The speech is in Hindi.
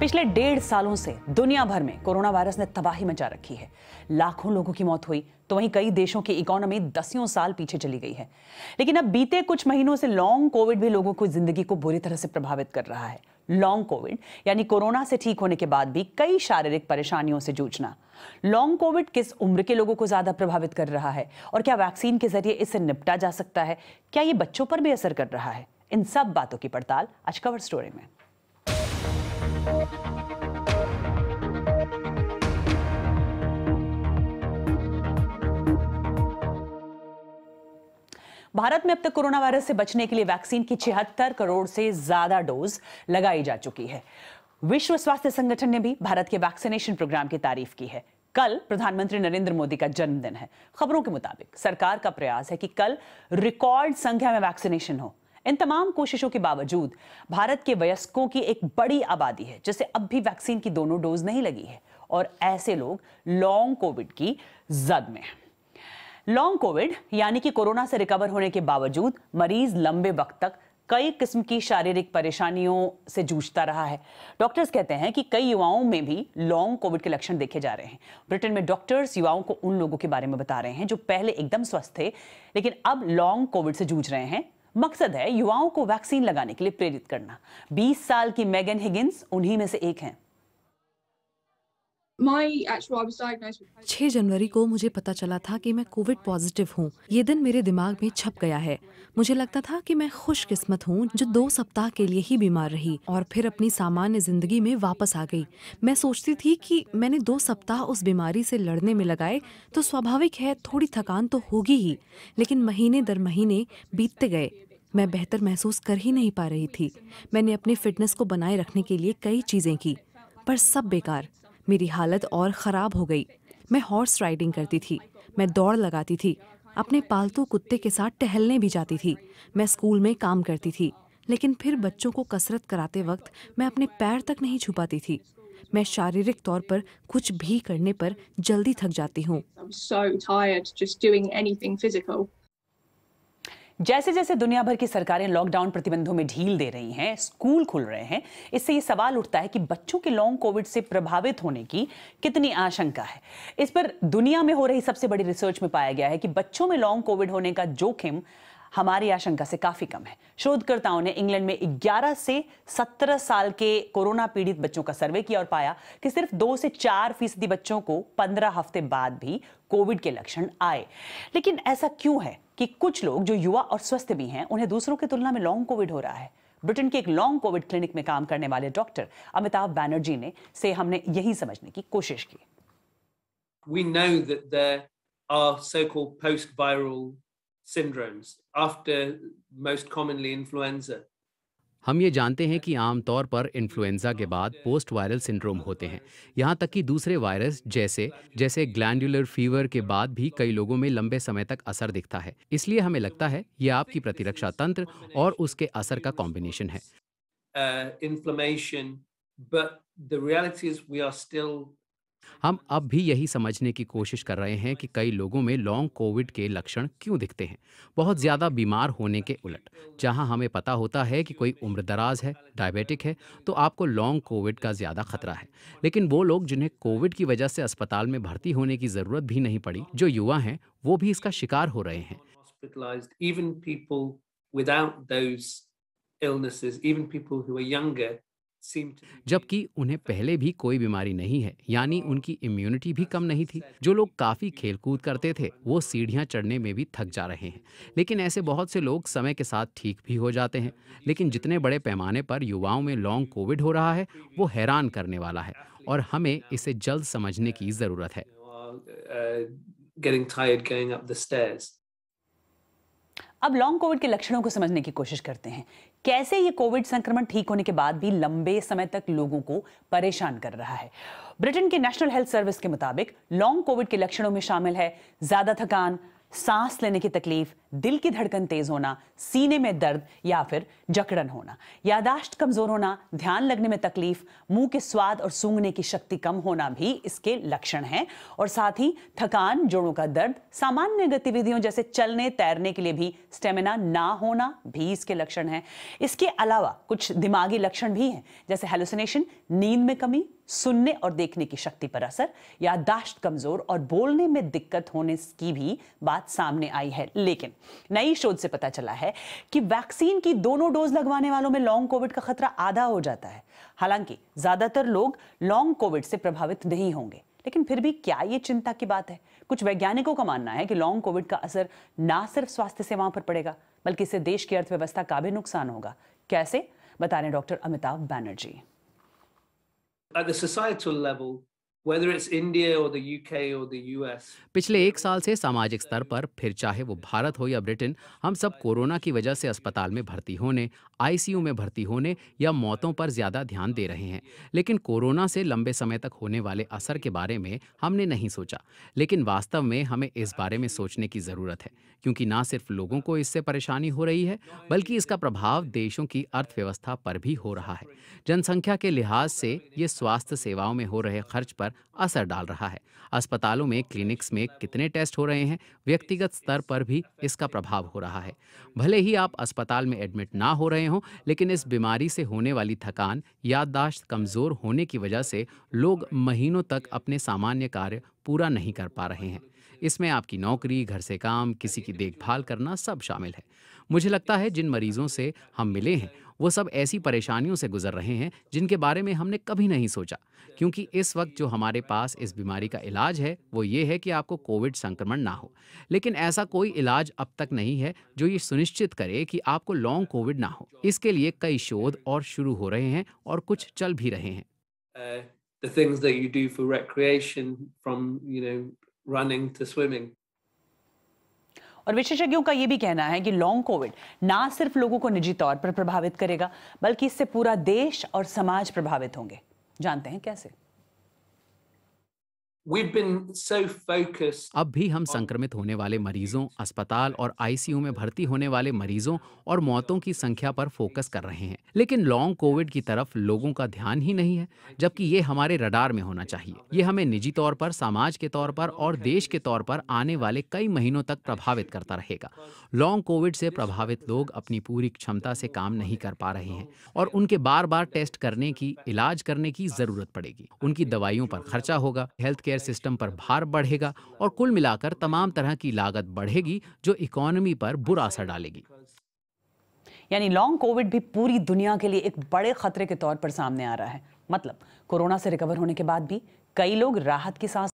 पिछले डेढ़ सालों से दुनिया भर में कोरोना वायरस ने तबाही मचा रखी है लाखों लोगों की मौत हुई तो वहीं कई देशों की इकोनॉमी दसियों साल पीछे चली गई है लेकिन अब बीते कुछ महीनों से लॉन्ग कोविड भी लोगों की जिंदगी को बुरी तरह से प्रभावित कर रहा है लॉन्ग कोविड यानी कोरोना से ठीक होने के बाद भी कई शारीरिक परेशानियों से जूझना लॉन्ग कोविड किस उम्र के लोगों को ज्यादा प्रभावित कर रहा है और क्या वैक्सीन के जरिए इससे निपटा जा सकता है क्या ये बच्चों पर भी असर कर रहा है इन सब बातों की पड़ताल आज कवर स्टोरी में भारत में अब तक कोरोना वायरस से बचने के लिए वैक्सीन की छिहत्तर करोड़ से ज्यादा डोज लगाई जा चुकी है विश्व स्वास्थ्य संगठन ने भी भारत के वैक्सीनेशन प्रोग्राम की तारीफ की है कल प्रधानमंत्री नरेंद्र मोदी का जन्मदिन है खबरों के मुताबिक सरकार का प्रयास है कि कल रिकॉर्ड संख्या में वैक्सीनेशन हो इन तमाम कोशिशों के बावजूद भारत के वयस्कों की एक बड़ी आबादी है जिसे अब भी वैक्सीन की दोनों डोज नहीं लगी है और ऐसे लोग लॉन्ग कोविड की जद में हैं लॉन्ग कोविड यानी कि कोरोना से रिकवर होने के बावजूद मरीज लंबे वक्त तक कई किस्म की शारीरिक परेशानियों से जूझता रहा है डॉक्टर्स कहते हैं कि कई युवाओं में भी लॉन्ग कोविड के लक्षण देखे जा रहे हैं ब्रिटेन में डॉक्टर्स युवाओं को उन लोगों के बारे में बता रहे हैं जो पहले एकदम स्वस्थ थे लेकिन अब लॉन्ग कोविड से जूझ रहे हैं मकसद है युवाओं को वैक्सीन लगाने के लिए प्रेरित करना 20 साल की मैगन हिगिंस उन्हीं में से एक हैं छह जनवरी को मुझे पता चला था कि मैं कोविड पॉजिटिव हूँ ये दिन मेरे दिमाग में छप गया है मुझे लगता था कि मैं खुशकिस्मत हूँ जो दो सप्ताह के लिए ही बीमार रही और फिर अपनी सामान्य जिंदगी में वापस आ गई मैं सोचती थी कि मैंने दो सप्ताह उस बीमारी से लड़ने में लगाए तो स्वाभाविक है थोड़ी थकान तो होगी ही लेकिन महीने दर महीने बीतते गए मैं बेहतर महसूस कर ही नहीं पा रही थी मैंने अपने फिटनेस को बनाए रखने के लिए कई चीज़ें की पर सब बेकार मेरी हालत और ख़राब हो गई मैं हॉर्स राइडिंग करती थी मैं दौड़ लगाती थी अपने पालतू कुत्ते के साथ टहलने भी जाती थी मैं स्कूल में काम करती थी लेकिन फिर बच्चों को कसरत कराते वक्त मैं अपने पैर तक नहीं छुपाती थी मैं शारीरिक तौर पर कुछ भी करने पर जल्दी थक जाती हूँ so जैसे जैसे दुनिया भर की सरकारें लॉकडाउन प्रतिबंधों में ढील दे रही हैं स्कूल खुल रहे हैं इससे ये सवाल उठता है कि बच्चों के लॉन्ग कोविड से प्रभावित होने की कितनी आशंका है इस पर दुनिया में हो रही सबसे बड़ी रिसर्च में पाया गया है कि बच्चों में लॉन्ग कोविड होने का जोखिम हमारी आशंका से काफी कम है शोधकर्ताओं ने इंग्लैंड में 11 से 17 साल के कोरोना पीड़ित बच्चों का सर्वे किया और पाया कि सिर्फ दो से चार फीसदी बच्चों को 15 हफ्ते बाद भी कोविड के लक्षण आए लेकिन ऐसा क्यों है कि कुछ लोग जो युवा और स्वस्थ भी हैं उन्हें दूसरों की तुलना में लॉन्ग कोविड हो रहा है ब्रिटेन के एक लॉन्ग कोविड क्लिनिक में काम करने वाले डॉक्टर अमिताभ बैनर्जी ने से हमने यही समझने की कोशिश की We know that there are so-called post-viral syndromes after most commonly influenza. हम ये जानते हैं कि आमतौर पर इन्फ्लुएंजा के बाद पोस्ट वायरल सिंड्रोम होते हैं यहाँ तक कि दूसरे वायरस जैसे जैसे ग्लैंडुलर फीवर के बाद भी कई लोगों में लंबे समय तक असर दिखता है इसलिए हमें लगता है ये आपकी प्रतिरक्षा तंत्र और उसके असर का कॉम्बिनेशन है uh, but the reality is we are still हम अब भी यही समझने की कोशिश कर रहे हैं कि कई लोगों में लॉन्ग कोविड के लक्षण क्यों दिखते हैं बहुत ज़्यादा बीमार होने के उलट जहां हमें पता होता है कि कोई उम्रदराज है डायबिटिक है तो आपको लॉन्ग कोविड का ज़्यादा खतरा है लेकिन वो लोग जिन्हें कोविड की वजह से अस्पताल में भर्ती होने की ज़रूरत भी नहीं पड़ी जो युवा हैं वो भी इसका शिकार हो रहे हैं Even people without those illnesses, even people who are younger जबकि उन्हें पहले भी कोई बीमारी नहीं है यानी oh, उनकी इम्यूनिटी भी कम नहीं थी जो लोग काफ़ी खेलकूद करते थे वो सीढ़ियाँ चढ़ने में भी थक जा रहे हैं लेकिन ऐसे बहुत से लोग समय के साथ ठीक भी हो जाते हैं लेकिन जितने बड़े पैमाने पर युवाओं में लॉन्ग कोविड हो रहा है वो हैरान करने वाला है और हमें इसे जल्द समझने की ज़रूरत है uh, अब लॉन्ग कोविड के लक्षणों को समझने की कोशिश करते हैं कैसे ये कोविड संक्रमण ठीक होने के बाद भी लंबे समय तक लोगों को परेशान कर रहा है ब्रिटेन के नेशनल हेल्थ सर्विस के मुताबिक लॉन्ग कोविड के लक्षणों में शामिल है ज्यादा थकान सांस लेने की तकलीफ दिल की धड़कन तेज होना सीने में दर्द या फिर जकड़न होना यादाश्त कमजोर होना ध्यान लगने में तकलीफ मुंह के स्वाद और सूंघने की शक्ति कम होना भी इसके लक्षण हैं और साथ ही थकान जोड़ों का दर्द सामान्य गतिविधियों जैसे चलने तैरने के लिए भी स्टेमिना ना होना भी इसके लक्षण है इसके अलावा कुछ दिमागी लक्षण भी हैं जैसे हेलोसिनेशन नींद में कमी सुनने और देखने की शक्ति पर असर यादाश्त कमजोर और बोलने में दिक्कत होने की भी बात सामने आई है लेकिन नई शोध से पता चला है कि वैक्सीन की दोनों डोज लगवाने वालों में लॉन्ग कोविड का खतरा आधा हो जाता है हालांकि ज्यादातर लोग लॉन्ग कोविड से प्रभावित नहीं होंगे लेकिन फिर भी क्या ये चिंता की बात है कुछ वैज्ञानिकों का मानना है कि लॉन्ग कोविड का असर ना सिर्फ स्वास्थ्य सेवाओं पर पड़ेगा बल्कि इससे देश की अर्थव्यवस्था का भी नुकसान होगा कैसे बता रहे doctor Amitabh Banerjee at the societal level, पिछले एक साल से सामाजिक स्तर पर फिर चाहे वो भारत हो या ब्रिटेन हम सब कोरोना की वजह से अस्पताल में भर्ती होने आईसीयू में भर्ती होने या मौतों पर ज्यादा ध्यान दे रहे हैं लेकिन कोरोना से लंबे समय तक होने वाले असर के बारे में हमने नहीं सोचा लेकिन वास्तव में हमें इस बारे में सोचने की जरूरत है क्योंकि ना सिर्फ लोगों को इससे परेशानी हो रही है बल्कि इसका प्रभाव देशों की अर्थव्यवस्था पर भी हो रहा है जनसंख्या के लिहाज से ये स्वास्थ्य सेवाओं में हो रहे खर्च पर असर डाल रहा है अस्पतालों में क्लिनिक्स में कितने टेस्ट हो रहे हैं व्यक्तिगत स्तर पर भी इसका प्रभाव हो रहा है भले ही आप अस्पताल में एडमिट ना हो रहे हों लेकिन इस बीमारी से होने वाली थकान याददाश्त कमज़ोर होने की वजह से लोग महीनों तक अपने सामान्य कार्य पूरा नहीं कर पा रहे हैं इसमें आपकी नौकरी घर से काम किसी की देखभाल करना सब शामिल है मुझे लगता है जिन मरीजों से हम मिले हैं वो सब ऐसी परेशानियों से गुजर रहे हैं जिनके बारे में हमने कभी नहीं सोचा क्योंकि इस वक्त जो हमारे पास इस बीमारी का इलाज है वो ये है कि आपको कोविड संक्रमण ना हो लेकिन ऐसा कोई इलाज अब तक नहीं है जो ये सुनिश्चित करे कि आपको लॉन्ग कोविड ना हो इसके लिए कई शोध और शुरू हो रहे हैं और कुछ चल भी रहे हैं uh, the things that you do for recreation from you know running to swimming और विशेषज्ञों का यह भी कहना है कि लॉन्ग कोविड ना सिर्फ लोगों को निजी तौर पर प्रभावित करेगा बल्कि इससे पूरा देश और समाज प्रभावित होंगे जानते हैं कैसे अब भी हम संक्रमित होने वाले मरीजों अस्पताल और आईसीयू में भर्ती होने वाले मरीजों और मौतों की संख्या पर फोकस कर रहे हैं लेकिन लॉन्ग कोविड की तरफ लोगों का ध्यान ही नहीं है जबकि ये हमारे रडार में होना चाहिए ये हमें निजी तौर पर समाज के तौर पर और देश के तौर पर आने वाले कई महीनों तक प्रभावित करता रहेगा लॉन्ग कोविड से प्रभावित लोग अपनी पूरी क्षमता से काम नहीं कर पा रहे हैं और उनके बार बार टेस्ट करने की इलाज करने की जरूरत पड़ेगी उनकी दवाइयों पर खर्चा होगा हेल्थ केयर हेल्थकेयर सिस्टम पर भार बढ़ेगा और कुल मिलाकर तमाम तरह की लागत बढ़ेगी जो इकोनॉमी पर बुरा असर डालेगी यानी लॉन्ग कोविड भी पूरी दुनिया के लिए एक बड़े खतरे के तौर पर सामने आ रहा है मतलब कोरोना से रिकवर होने के बाद भी कई लोग राहत की सांस